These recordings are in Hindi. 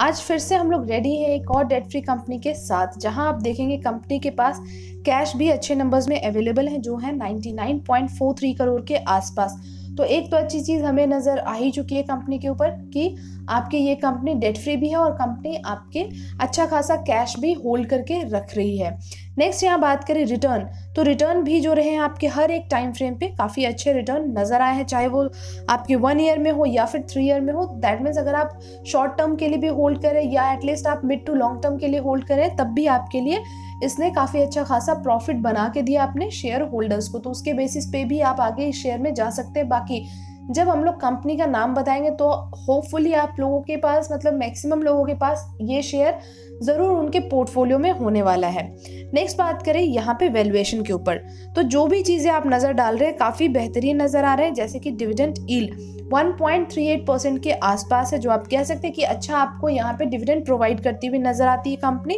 आज फिर से हम लोग रेडी हैं एक और डेट फ्री कंपनी के साथ जहां आप देखेंगे कंपनी के पास कैश भी अच्छे नंबर्स में अवेलेबल हैं जो है 99.43 करोड़ के आसपास तो एक तो अच्छी चीज़ हमें नज़र आ ही चुकी है कंपनी के ऊपर कि आपकी ये कंपनी डेट फ्री भी है और कंपनी आपके अच्छा खासा कैश भी होल्ड करके रख रही है नेक्स्ट यहाँ बात करें रिटर्न तो रिटर्न भी जो रहे हैं आपके हर एक टाइम फ्रेम पे काफ़ी अच्छे रिटर्न नज़र आए हैं चाहे वो आपके वन ईयर में हो या फिर थ्री ईयर में हो दैट मीन्स अगर आप शॉर्ट टर्म के लिए भी होल्ड करें या एटलीस्ट आप मिड टू लॉन्ग टर्म के लिए होल्ड करें तब भी आपके लिए इसने काफ़ी अच्छा खासा प्रॉफिट बना के दिया अपने शेयर होल्डर्स को तो उसके बेसिस पे भी आप आगे इस शेयर में जा सकते हैं बाकी जब हम लोग कंपनी का नाम बताएंगे तो होपफुली आप लोगों के पास मतलब मैक्सिमम लोगों के पास ये शेयर ज़रूर उनके पोर्टफोलियो में होने वाला है नेक्स्ट बात करें यहाँ पे वैल्यूएशन के ऊपर तो जो भी चीज़ें आप नज़र डाल रहे हैं काफ़ी बेहतरीन नज़र आ रहे हैं जैसे कि डिविडेंट ईल 1.38 परसेंट के आसपास है जो आप कह सकते हैं कि अच्छा आपको यहाँ पे डिविडेंड प्रोवाइड करती हुई नज़र आती है कंपनी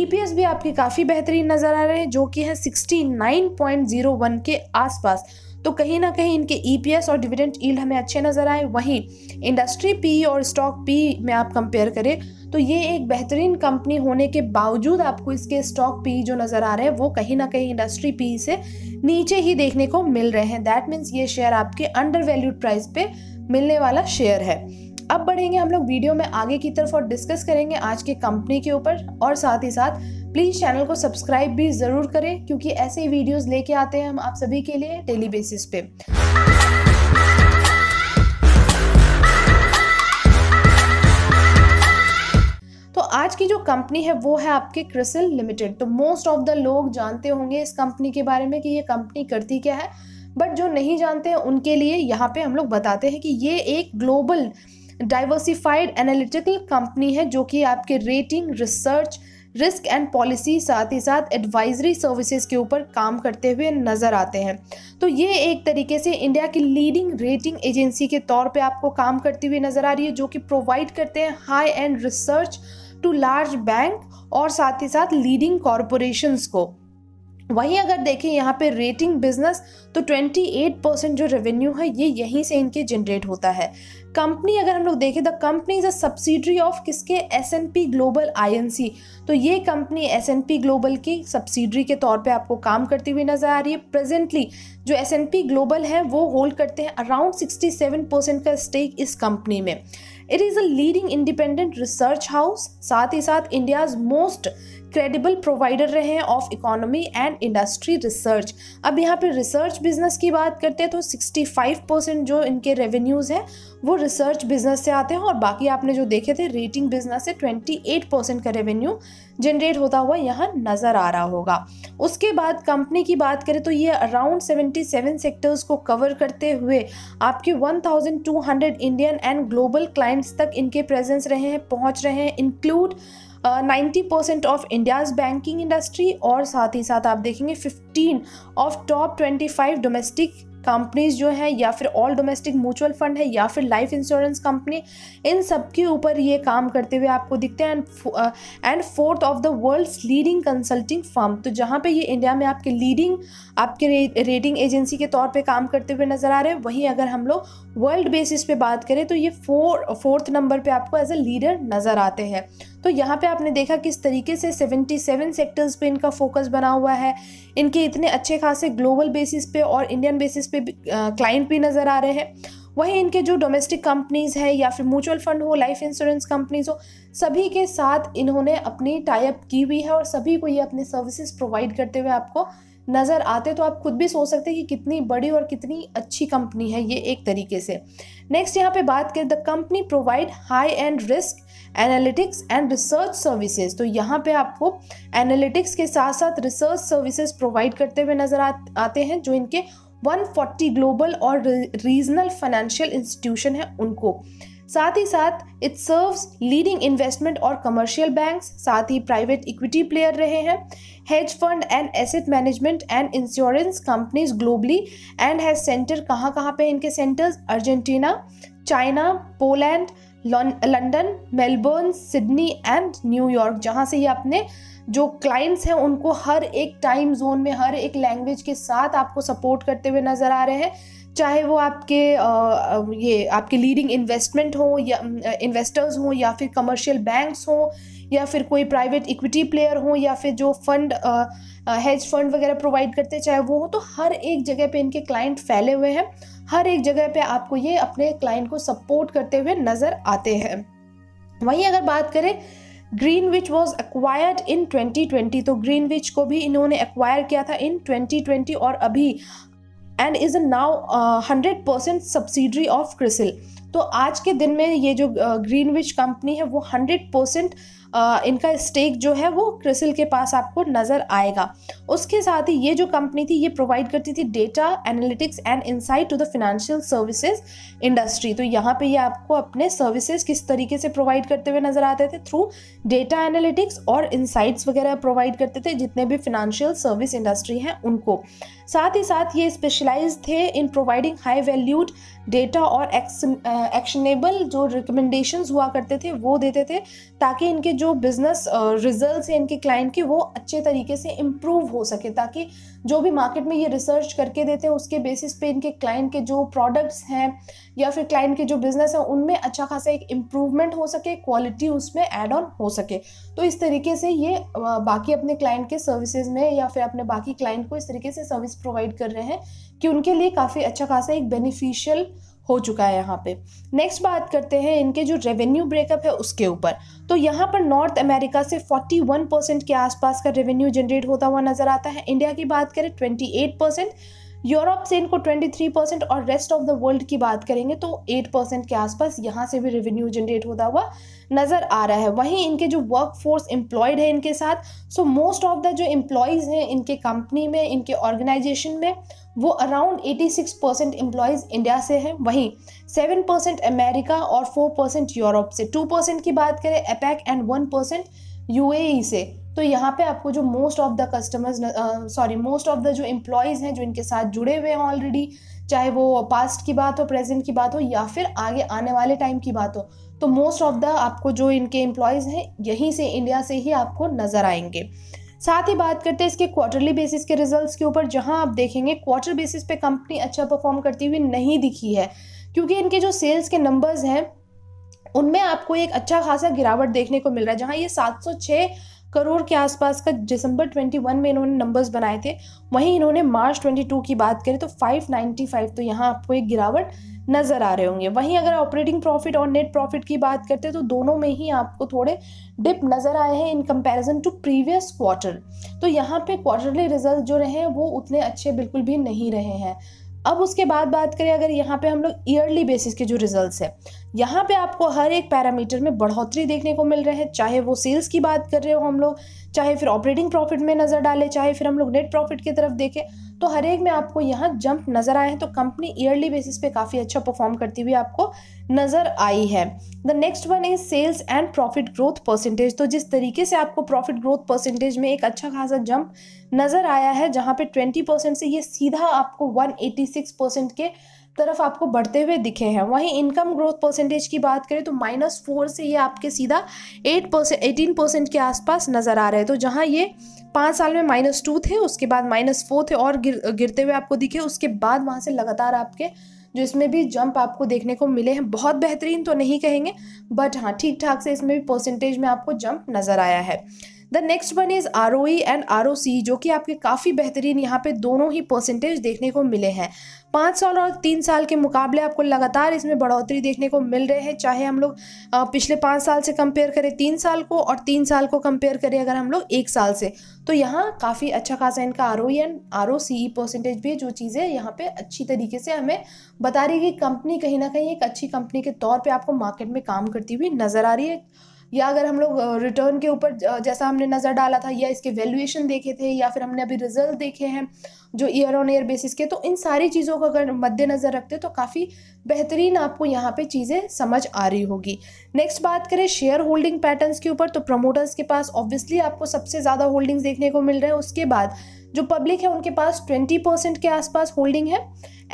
ईपीएस e भी आपके काफ़ी बेहतरीन नज़र आ रहे हैं जो कि है 69.01 के आसपास तो कहीं ना कहीं इनके ई e और डिविडेंट ईल्ड हमें अच्छे नज़र आए वहीं इंडस्ट्री पी और स्टॉक पी में आप कंपेयर करें तो ये एक बेहतरीन कंपनी होने के बावजूद आपको इसके स्टॉक पी जो नज़र आ रहे हैं वो कहीं ना कहीं इंडस्ट्री पी से नीचे ही देखने को मिल रहे हैं दैट मीन्स ये शेयर आपके अंडर वैल्यूड प्राइस पे मिलने वाला शेयर है अब बढ़ेंगे हम लोग वीडियो में आगे की तरफ और डिस्कस करेंगे आज के कंपनी के ऊपर और साथ ही साथ प्लीज़ चैनल को सब्सक्राइब भी ज़रूर करें क्योंकि ऐसे ही वीडियोस लेके आते हैं हम आप सभी के लिए डेली बेसिस पे तो आज की जो कंपनी है वो है आपके क्रिसल लिमिटेड तो मोस्ट ऑफ द लोग जानते होंगे इस कंपनी के बारे में कि ये कंपनी करती क्या है बट जो नहीं जानते हैं उनके लिए यहाँ पे हम लोग बताते हैं कि ये एक ग्लोबल डाइवर्सिफाइड एनालिटिकल कंपनी है जो कि आपके rating research risk and policy साथ ही साथ एडवाइजरी सर्विसेज के ऊपर काम करते हुए नज़र आते हैं तो ये एक तरीके से इंडिया की लीडिंग रेटिंग एजेंसी के तौर पे आपको काम करती हुई नज़र आ रही है जो कि प्रोवाइड करते हैं high end research to large bank और साथ ही साथ लीडिंग कॉरपोरेशंस को वहीं अगर देखें यहाँ पे रेटिंग बिजनेस तो 28 परसेंट जो रेवेन्यू है ये यहीं से इनके जनरेट होता है कंपनी अगर हम लोग देखें the company is a subsidiary of किसके S N P global I N C तो ये company S N P global की सब्सिडरी के तौर पे आपको काम करती हुई नज़र आ रही है प्रेजेंटली जो एस एन पी ग्लोबल है वो होल्ड करते हैं अराउंड 67 परसेंट का स्टेक इस कंपनी में it is a leading independent research house साथ ही साथ इंडियाज़ मोस्ट क्रेडिबल प्रोवाइडर रहे हैं of economy and industry research अब यहाँ पे रिसर्च बिजनेस की बात करते हैं तो 65 परसेंट जो इनके रेवेन्यूज़ हैं वो रिसर्च बिजनेस से आते हैं और बाकी आपने जो देखे थे रेटिंग बिजनेस से 28 परसेंट का रेवेन्यू जनरेट होता हुआ यहाँ नज़र आ रहा होगा उसके बाद कंपनी की बात करें तो ये अराउंड 77 सेक्टर्स को कवर करते हुए आपके 1200 इंडियन एंड ग्लोबल क्लाइंट्स तक इनके प्रेजेंस रहे हैं पहुँच रहे हैं include ninety percent of India's banking industry और साथ ही साथ आप देखेंगे fifteen of top twenty five domestic companies जो हैं या फिर ऑल डोमेस्टिक म्यूचुअल फंड है या फिर लाइफ इंश्योरेंस कंपनी इन सब के ऊपर ये काम करते हुए आपको दिखते हैं and and fourth of the world's leading consulting firm तो जहाँ पे ये इंडिया में आपके लीडिंग आपके रेटिंग एजेंसी के तौर पे काम करते हुए नज़र आ रहे हैं वहीं अगर हम लोग वर्ल्ड बेसिस पे बात करें तो ये फोर फोर्थ नंबर पे आपको एज ए लीडर नज़र आते हैं तो यहाँ पे आपने देखा किस तरीके से 77 सेक्टर्स पे इनका फोकस बना हुआ है इनके इतने अच्छे खासे ग्लोबल बेसिस पे और इंडियन बेसिस पे क्लाइंट भी नज़र आ रहे हैं वहीं इनके जो डोमेस्टिक कंपनीज है या फिर म्यूचुअल फंड हो लाइफ इंश्योरेंस कंपनीज हो सभी के साथ इन्होंने अपनी टाइप की हुई है और सभी को ये अपने सर्विसेज प्रोवाइड करते हुए आपको नज़र आते तो आप खुद भी सोच सकते हैं कि कितनी बड़ी और कितनी अच्छी कंपनी है ये एक तरीके से नेक्स्ट यहाँ पे बात करें the company provide high end risk analytics and research services तो यहाँ पे आपको एनालिटिक्स के साथ साथ रिसर्च सर्विसेज प्रोवाइड करते हुए नज़र आते हैं जो इनके 140 ग्लोबल और रीजनल फाइनेंशियल इंस्टीट्यूशन है उनको साथ ही साथ इट सर्व्स लीडिंग इन्वेस्टमेंट और कमर्शियल बैंक्स साथ ही प्राइवेट इक्विटी प्लेयर रहे हैं hedge fund and asset management and insurance companies globally and has centre कहाँ कहाँ पे इनके centres Argentina China Poland London Melbourne Sydney and New York जहाँ से ये अपने जो क्लाइंट्स हैं उनको हर एक टाइम जोन में हर एक लैंग्वेज के साथ आपको सपोर्ट करते हुए नज़र आ रहे हैं चाहे वो आपके ये आपके लीडिंग इन्वेस्टमेंट हो या इन्वेस्टर्स हों या फिर कमर्शियल बैंक्स हों या फिर कोई प्राइवेट इक्विटी प्लेयर हो या फिर जो फंड हेज फंड वगैरह प्रोवाइड करते हैं चाहे वो हो तो हर एक जगह पे इनके क्लाइंट फैले हुए हैं हर एक जगह पे आपको ये अपने क्लाइंट को सपोर्ट करते हुए नज़र आते हैं वहीं अगर बात करें Greenwich was acquired in 2020 तो ग्रीन विच को भी इन्होंने एक्वायर किया था इन 2020 और अभी and is a now hundred percent subsidiary of CRISIL तो आज के दिन में ये जो ग्रीनविच uh, कंपनी है वो हंड्रेड परसेंट इनका स्टेक जो है वो क्रिसिल के पास आपको नज़र आएगा उसके साथ ही ये जो कंपनी थी ये प्रोवाइड करती थी data analytics and insight to the financial services industry तो यहाँ पे ये आपको अपने सर्विसेज किस तरीके से प्रोवाइड करते हुए नज़र आते थे थ्रू डेटा एनालिटिक्स और इंसाइट्स वगैरह प्रोवाइड करते थे जितने भी फिनेंशियल सर्विस इंडस्ट्री हैं उनको साथ ही साथ ये स्पेशलाइज थे in providing high valued data और एक्शनेबल जो रिकमेंडेशंस हुआ करते थे वो देते थे ताकि इनके जो बिज़नेस रिजल्ट है इनके क्लाइंट के वो अच्छे तरीके से इम्प्रूव हो सके ताकि जो भी मार्केट में ये रिसर्च करके देते हैं उसके बेसिस पे इनके क्लाइंट के जो प्रोडक्ट्स हैं या फिर क्लाइंट के जो बिज़नेस हैं उनमें अच्छा खासा एक इम्प्रूवमेंट हो सके क्वालिटी उसमें एड ऑन हो सके तो इस तरीके से ये बाकी अपने क्लाइंट के सर्विसेज में या फिर अपने बाकी क्लाइंट को इस तरीके से सर्विस प्रोवाइड कर रहे हैं कि उनके लिए काफ़ी अच्छा खासा एक बेनिफिशियल हो चुका है यहाँ पे नेक्स्ट बात करते हैं इनके जो रेवेन्यू ब्रेकअप है उसके ऊपर तो यहाँ पर नॉर्थ अमेरिका से 41 परसेंट के आसपास का रेवेन्यू जनरेट होता हुआ नज़र आता है इंडिया की बात करें 28 परसेंट यूरोप से इनको 23 परसेंट और रेस्ट ऑफ द वर्ल्ड की बात करेंगे तो 8 परसेंट के आसपास यहाँ से भी रेवेन्यू जनरेट होता हुआ नज़र आ रहा है वहीं इनके जो वर्क फोर्स एम्प्लॉयड है इनके साथ सो मोस्ट ऑफ द जो एम्प्लॉयज़ हैं इनके कंपनी में इनके ऑर्गेनाइजेशन में वो अराउंड 86 परसेंट एम्प्लॉयज़ इंडिया से हैं वहीं 7 परसेंट अमेरिका और 4 परसेंट यूरोप से 2 परसेंट की बात करें अपैक एंड 1 परसेंट यू से तो यहाँ पे आपको जो most of the customers sorry most of the जो एम्प्लॉयज़ हैं जो इनके साथ जुड़े हुए हैं ऑलरेडी चाहे वो पास्ट की बात हो प्रेजेंट की बात हो या फिर आगे आने वाले टाइम की बात हो तो मोस्ट ऑफ द आपको जो इनके एम्प्लॉयज़ हैं यहीं से इंडिया से ही आपको नज़र आएंगे साथ ही बात करते हैं इसके क्वार्टरली बेसिस के रिजल्ट्स के ऊपर जहां आप देखेंगे क्वार्टर बेसिस पे कंपनी अच्छा परफॉर्म करती हुई नहीं दिखी है क्योंकि इनके जो सेल्स के नंबर्स हैं उनमें आपको एक अच्छा खासा गिरावट देखने को मिल रहा है जहाँ ये 706 करोड़ के आसपास का दिसंबर 21 में इन्होंने नंबर्स बनाए थे वहीं इन्होंने मार्च 22 की बात करें तो 595 तो यहाँ आपको एक गिरावट नज़र आ रहे होंगे वहीं अगर ऑपरेटिंग प्रॉफिट और नेट प्रॉफिट की बात करते हैं तो दोनों में ही आपको थोड़े डिप नज़र आए हैं in comparison to previous quarter तो यहाँ पे क्वार्टरली रिजल्ट जो रहे हैं वो उतने अच्छे बिल्कुल भी नहीं रहे हैं अब उसके बाद बात करें अगर यहाँ पे हम लोग ईयरली बेसिस के जो रिजल्ट्स है यहाँ पे आपको हर एक पैरामीटर में बढ़ोतरी देखने को मिल रहे हैं चाहे वो सेल्स की बात कर रहे हो हम लोग चाहे फिर ऑपरेटिंग प्रॉफिट में नज़र डालें चाहे फिर हम लोग नेट प्रॉफिट की तरफ देखें तो हर एक में आपको यहाँ जंप नज़र आए हैं तो कंपनी ईयरली बेसिस पे काफ़ी अच्छा परफॉर्म करती हुई आपको नज़र आई है the next one is sales and profit growth percentage तो जिस तरीके से आपको प्रॉफिट ग्रोथ परसेंटेज में एक अच्छा खासा जंप नज़र आया है जहाँ पे 20 परसेंट से ये सीधा आपको 186 परसेंट के तरफ आपको बढ़ते हुए दिखे हैं वहीं इनकम ग्रोथ परसेंटेज की बात करें तो माइनस फोर से ये आपके सीधा एट परसेंट एटीन परसेंट के आसपास नज़र आ रहे हैं तो जहाँ ये पाँच साल में माइनस टू थे उसके बाद माइनस फोर थे और गिर गिरते हुए आपको दिखे उसके बाद वहाँ से लगातार आपके जो इसमें भी जंप आपको देखने को मिले हैं बहुत बेहतरीन तो नहीं कहेंगे बट हाँ ठीक ठाक से इसमें भी परसेंटेज में आपको जंप नज़र आया है the next one is R O and R O C जो कि आपके काफ़ी बेहतरीन यहाँ पे दोनों ही परसेंटेज देखने को मिले हैं पाँच साल और तीन साल के मुकाबले आपको लगातार इसमें बढ़ोतरी देखने को मिल रहे हैं चाहे हम लोग पिछले पाँच साल से कंपेयर करें तीन साल को और तीन साल को कंपेयर करें अगर हम लोग एक साल से तो यहाँ काफ़ी अच्छा खासा इनका R O and R O C percentage भी है जो चीज़ें यहाँ पर अच्छी तरीके से हमें बता रही है कि कंपनी कहीं ना कहीं एक अच्छी कंपनी के तौर पर आपको मार्केट में काम करती हुई नज़र आ रही है या अगर हम लोग रिटर्न के ऊपर जैसा हमने नज़र डाला था या इसके वैल्यूएशन देखे थे या फिर हमने अभी रिजल्ट देखे हैं जो ईयर ऑन ईयर बेसिस के तो इन सारी चीज़ों को अगर मद्देनज़र रखते तो काफ़ी बेहतरीन आपको यहाँ पे चीज़ें समझ आ रही होगी नेक्स्ट बात करें शेयर होल्डिंग पैटर्न्स के ऊपर तो प्रमोटर्स के पास ऑब्वियसली आपको सबसे ज़्यादा होल्डिंग्स देखने को मिल रहे हैं उसके बाद जो पब्लिक है उनके पास ट्वेंटी परसेंट के आसपास होल्डिंग है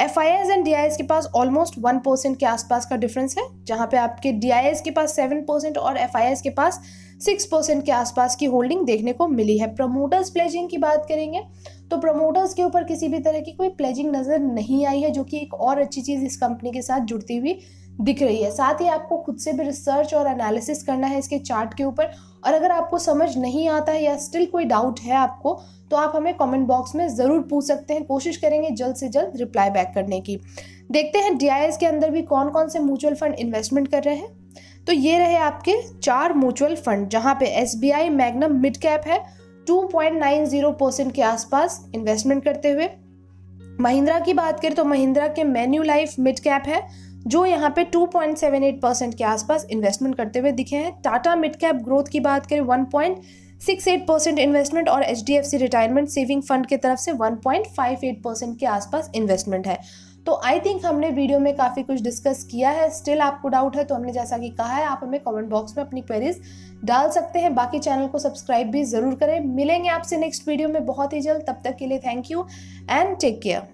एफ आई एज एंड डी आई एस के पास ऑलमोस्ट वन परसेंट के आसपास का डिफरेंस है जहाँ पे आपके डी आई एस के पास सेवन परसेंट और एफ आई एस के पास सिक्स परसेंट के आसपास की होल्डिंग देखने को मिली है प्रमोटर्स प्लेजिंग की बात करेंगे तो प्रमोटर्स के ऊपर किसी भी तरह की कोई प्लेजिंग नज़र नहीं आई है जो कि एक और अच्छी चीज़ इस कंपनी के साथ जुड़ती हुई दिख रही है साथ ही आपको खुद से भी रिसर्च और एनालिसिस करना है इसके चार्ट के ऊपर और अगर आपको समझ नहीं आता है या स्टिल कोई डाउट है आपको तो आप हमें कमेंट बॉक्स में ज़रूर पूछ सकते हैं कोशिश करेंगे जल्द से जल्द रिप्लाई बैक करने की देखते हैं डी के अंदर भी कौन कौन से म्यूचुअल फंड इन्वेस्टमेंट कर रहे हैं तो ये रहे आपके चार म्यूचुअल फंड जहाँ पे S B Magnum mid cap है 2.90 परसेंट के आसपास इन्वेस्टमेंट करते हुए महिंद्रा की बात करें तो महिंद्रा के मेन्यू लाइफ मिड कैप है जो यहाँ पे 2.78 परसेंट के आसपास इन्वेस्टमेंट करते हुए दिखे हैं टाटा मिड कैप ग्रोथ की बात करें one point six eight percent investment और H D F C retirement saving fund की तरफ से one point five eight percent के आसपास इन्वेस्टमेंट है तो आई थिंक हमने वीडियो में काफ़ी कुछ डिस्कस किया है स्टिल आपको डाउट है तो हमने जैसा कि कहा है आप हमें कमेंट बॉक्स में अपनी क्वेरीज डाल सकते हैं बाकी चैनल को सब्सक्राइब भी ज़रूर करें मिलेंगे आपसे नेक्स्ट वीडियो में बहुत ही जल्द तब तक के लिए thank you and take care